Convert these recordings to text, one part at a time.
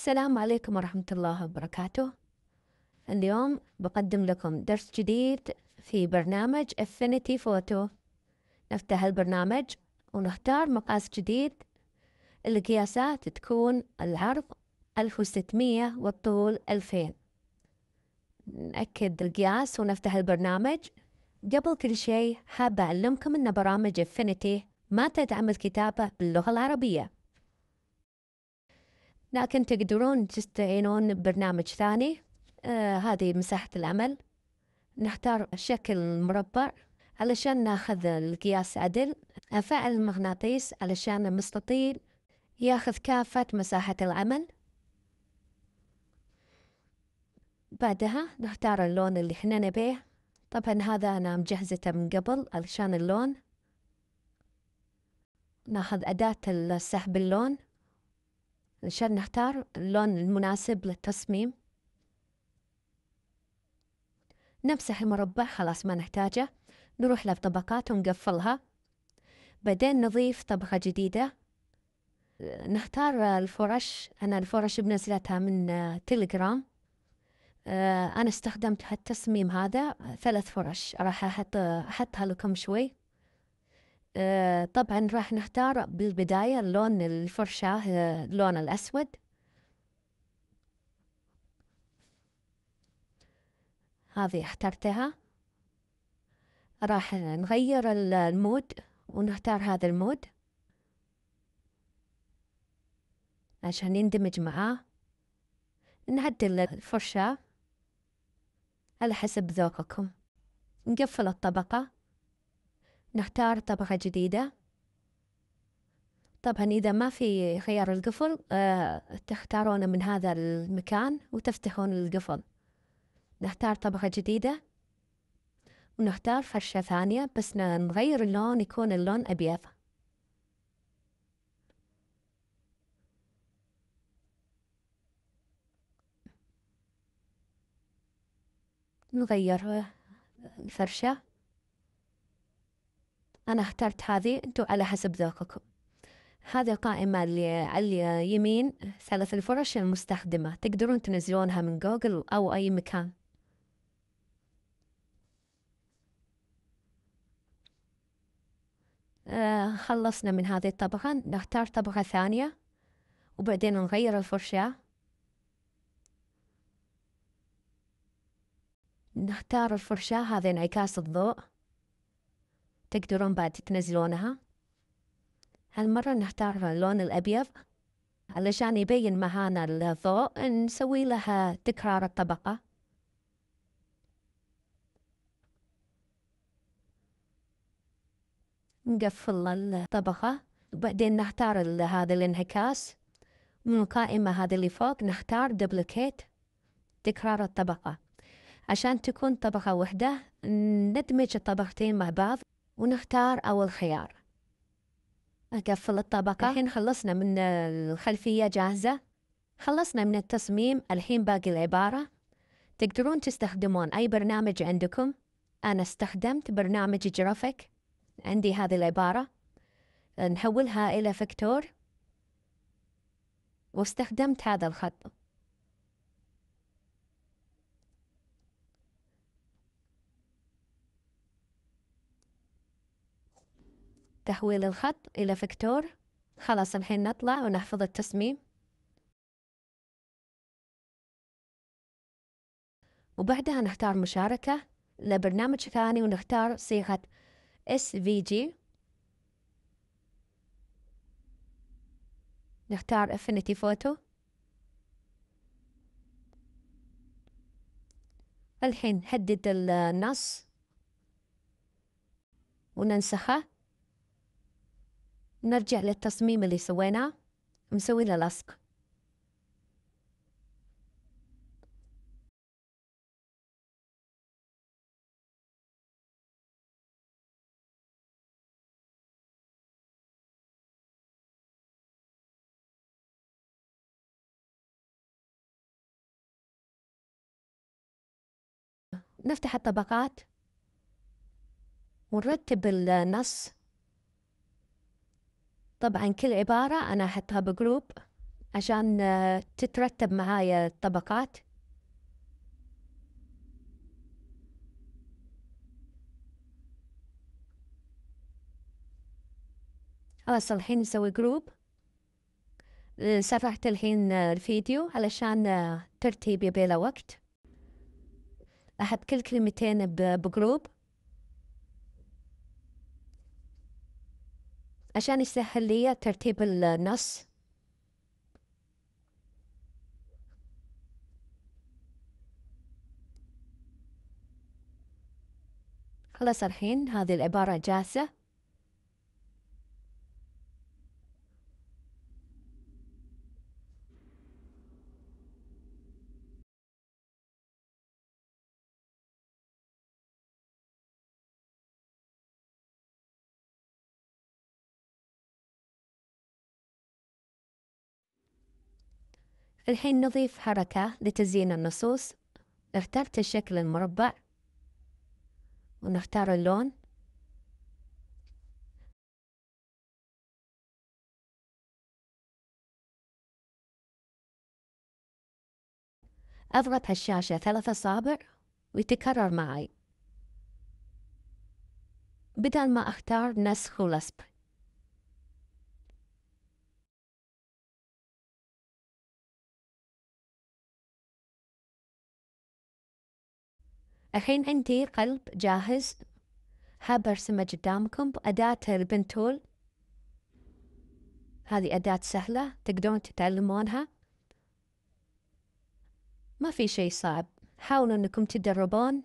السلام عليكم ورحمة الله وبركاته اليوم بقدم لكم درس جديد في برنامج Affinity Photo نفتح البرنامج ونختار مقاس جديد القياسات تكون العرض 1600 والطول 2000 نأكد القياس ونفتح البرنامج قبل كل شيء حابة أعلمكم أن برامج Affinity ما تدعم الكتابة باللغة العربية لكن تقدرون تستعينون ببرنامج ثاني آه هذه مساحة العمل نختار شكل مربع علشان ناخذ القياس عدل أفعل المغناطيس علشان المستطيل ياخذ كافة مساحة العمل بعدها نختار اللون اللي احنا نبيه طبعا هذا أنا مجهزته من قبل علشان اللون ناخذ أداة السحب اللون عشان نختار اللون المناسب للتصميم نمسح المربع خلاص ما نحتاجه نروح للطبقات ونقفلها بعدين نضيف طبقة جديدة نختار الفرش أنا الفرش بنزلتها من تليجرام آه، أنا استخدمت هالتصميم هذا ثلاث فرش راح أحط أحطها لكم شوي آه، طبعا راح نختار بالبداية لون الفرشاة اللون آه، الأسود هذه اخترتها راح نغير المود ونختار هذا المود عشان يندمج معاه نعدل الفرشاة على حسب ذوقكم نقفل الطبقة نختار طبقة جديدة طبعا إذا ما في خيار القفل آه تختارونه من هذا المكان وتفتحون القفل نختار طبقة جديدة ونختار فرشة ثانية بس نغير اللون يكون اللون أبيض نغير آه، الفرشة أنا اخترت هذه أنتوا على حسب ذوقكم هذه القائمة اللي على اليمين ثلاث الفرش المستخدمة تقدرون تنزلونها من جوجل أو أي مكان آه خلصنا من هذه الطبقة نختار طبقة ثانية وبعدين نغير الفرشاة نختار الفرشاة هذا انعكاس الضوء تقدرون بعد تنزلونها هالمرة نختار اللون الأبيض علشان يبين معانا الضوء نسوي لها تكرار الطبقة نقفل الطبقة وبعدين نختار هذا الانعكاس من القائمة هذا اللي فوق نختار دبليكيت تكرار الطبقة عشان تكون طبقة واحدة ندمج الطبقتين مع بعض ونختار أول خيار أقفل الطبقة الحين خلصنا من الخلفية جاهزة خلصنا من التصميم الحين باقي العبارة تقدرون تستخدمون أي برنامج عندكم أنا استخدمت برنامج جرافيك عندي هذه العبارة نحولها إلى فكتور واستخدمت هذا الخط تحويل الخط إلى فيكتور خلاص الحين نطلع ونحفظ التصميم وبعدها نختار مشاركة لبرنامج ثاني ونختار صيغة SVG نختار Affinity Photo الحين نحدد النص وننسخه نرجع للتصميم اللي سويناه له لصق نفتح الطبقات ونرتب النص طبعا كل عبارة أنا أحطها بجروب عشان آه، تترتب معايا الطبقات خلاص الحين نسوي جروب سرحت الحين آه، الفيديو علشان آه، ترتيب يبيله وقت أحط كل كلمتين بجروب عشان يسهل لي ترتيب النص خلاص الحين هذه العبارة جاهزة الحين نضيف حركة لتزيين النصوص اخترت الشكل المربع ونختار اللون أضغط على الشاشة ثلاث أصابع ويتكرر معي بدل ما أختار نسخ ولصق الحين عندي قلب جاهز حابة أرسمه قدامكم بأداة البنتول هذه أداة سهلة تقدرون تتعلمونها ما في شي صعب حاولوا أنكم تدربون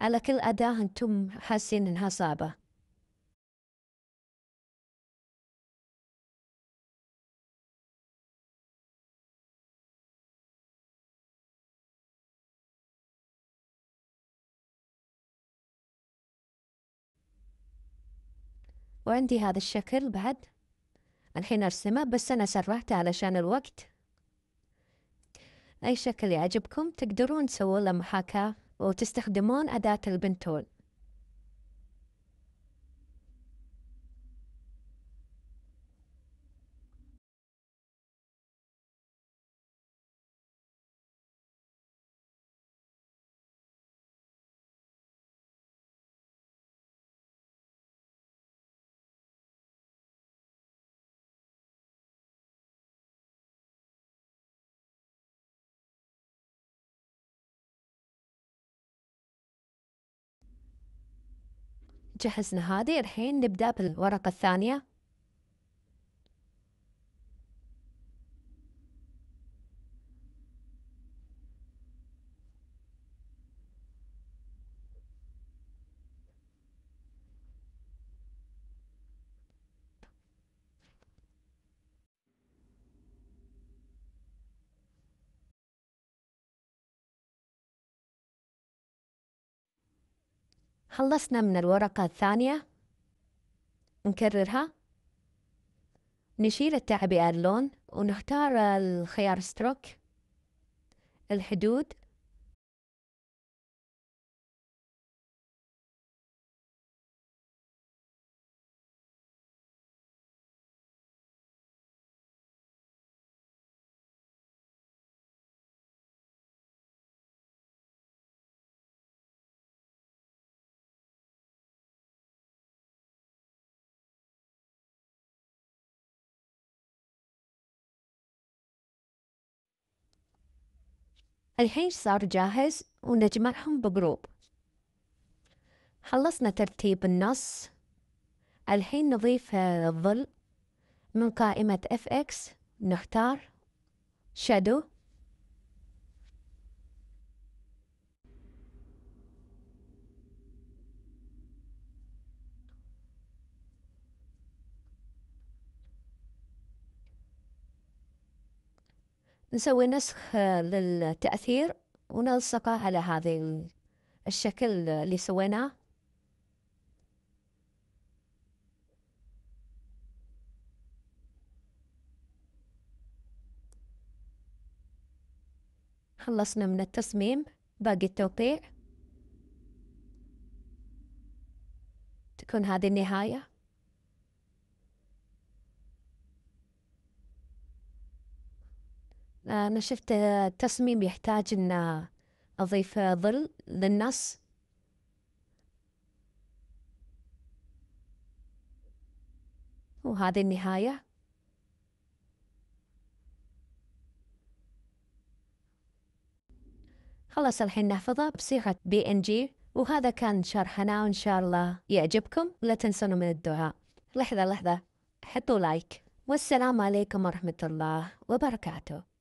على كل أداة أنتم حاسين أنها صعبة وعندي هذا الشكل بعد الحين أرسمه بس أنا سرعت علشان الوقت أي شكل يعجبكم تقدرون تسوون له محاكاة وتستخدمون أداة البنتول جهزنا هذه الحين نبدأ بالورقة الثانية خلصنا من الورقة الثانية نكررها نشيل التعبئة اللون ونختار الخيار ستروك الحدود الحين صار جاهز ونجمعهم بجروب خلصنا ترتيب النص الحين نضيف الظل من قائمة FX نختار Shadow نسوي نسخ آه، للتأثير ونلصقه على هذا الشكل اللي سويناه خلصنا من التصميم باقي التوقيع تكون هذه النهايه أنا شفت التصميم يحتاج أن أضيف ظل للنص وهذه النهاية خلاص الحين نحفظه بصيغة بي ان جي وهذا كان شرحنا وإن شاء الله يعجبكم لا تنسون من الدعاء لحظة لحظة حطوا لايك والسلام عليكم ورحمة الله وبركاته